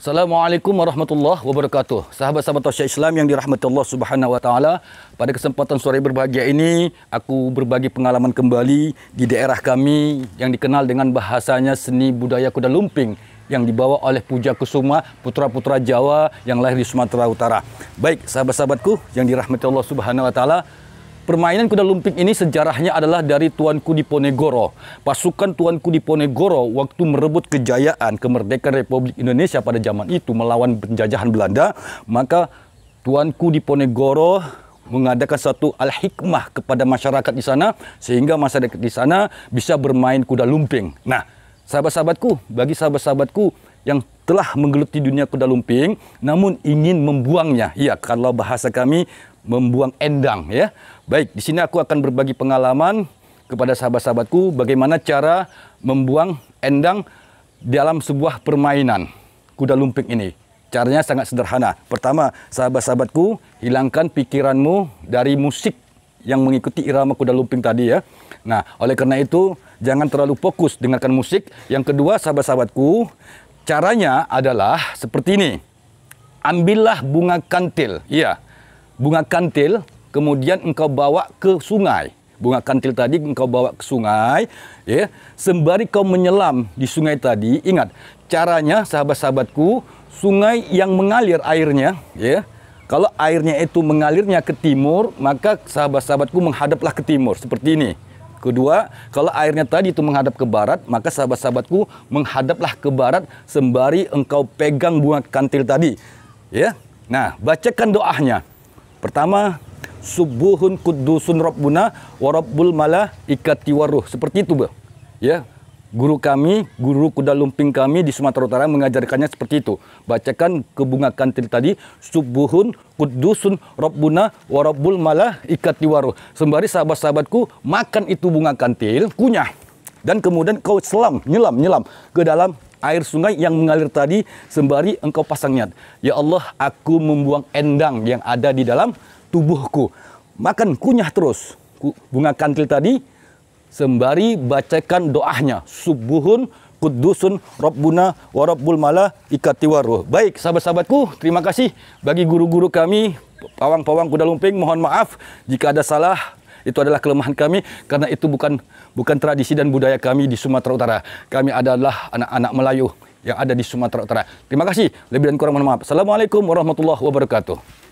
Assalamualaikum warahmatullahi wabarakatuh. Sahabat-sahabat Tasya Islam yang dirahmati Allah Subhanahu wa taala, pada kesempatan sore berbahagia ini aku berbagi pengalaman kembali di daerah kami yang dikenal dengan bahasanya seni budaya kuda lumping yang dibawa oleh Puja Kusuma, putra-putra Jawa yang lahir di Sumatera Utara. Baik, sahabat-sahabatku yang dirahmati Allah Subhanahu wa taala, Permainan kuda lumping ini sejarahnya adalah dari Tuanku Diponegoro. Pasukan Tuanku Diponegoro waktu merebut kejayaan kemerdekaan Republik Indonesia pada zaman itu melawan penjajahan Belanda, maka Tuanku Diponegoro mengadakan satu al-hikmah kepada masyarakat di sana sehingga masyarakat di sana bisa bermain kuda lumping. Nah, sahabat-sahabatku, bagi sahabat-sahabatku yang telah menggeluti dunia kuda lumping namun ingin membuangnya. Ya, kalau bahasa kami membuang endang ya. Baik, di sini aku akan berbagi pengalaman kepada sahabat-sahabatku bagaimana cara membuang endang dalam sebuah permainan kuda lumping ini. Caranya sangat sederhana. Pertama, sahabat-sahabatku, hilangkan pikiranmu dari musik yang mengikuti irama kuda lumping tadi ya. Nah, oleh karena itu, jangan terlalu fokus dengarkan musik. Yang kedua, sahabat-sahabatku, caranya adalah seperti ini. Ambillah bunga kantil. Iya, bunga kantil, kemudian engkau bawa ke sungai. Bunga kantil tadi engkau bawa ke sungai, ya. Sembari kau menyelam di sungai tadi, ingat caranya sahabat-sahabatku, sungai yang mengalir airnya, ya. Kalau airnya itu mengalirnya ke timur, maka sahabat-sahabatku menghadaplah ke timur seperti ini. Kedua, kalau airnya tadi itu menghadap ke barat, maka sahabat-sahabatku menghadaplah ke barat sembari engkau pegang bunga kantil tadi. Ya. Nah, bacakan doanya. Pertama, subuhun kudusun rabbuna warabbul malah ikati waruh. Seperti itu, Bang. Ya. Guru kami, guru kuda lumping kami di Sumatera Utara mengajarkannya seperti itu. Bacakan kantil tadi subuhun kudusun rabbuna warabbul malah ikati waruh. Sembari sahabat-sahabatku makan itu bunga kantil, kunyah dan kemudian kau selam, nyelam, nyelam ke dalam air sungai yang mengalir tadi sembari engkau pasangnya. Ya Allah, aku membuang endang yang ada di dalam tubuhku. Makan kunyah terus bunga kantil tadi sembari bacakan doanya subuhun kudusun Rabbuna wa Rabbul Mala ikatiwaruh. Baik, sahabat-sahabatku, terima kasih bagi guru-guru kami, pawang-pawang kuda lumping, mohon maaf jika ada salah itu adalah kelemahan kami karena itu bukan bukan tradisi dan budaya kami di Sumatera Utara. Kami adalah anak-anak Melayu yang ada di Sumatera Utara. Terima kasih. Lebih dan kurang mohon maaf. Assalamualaikum warahmatullahi wabarakatuh.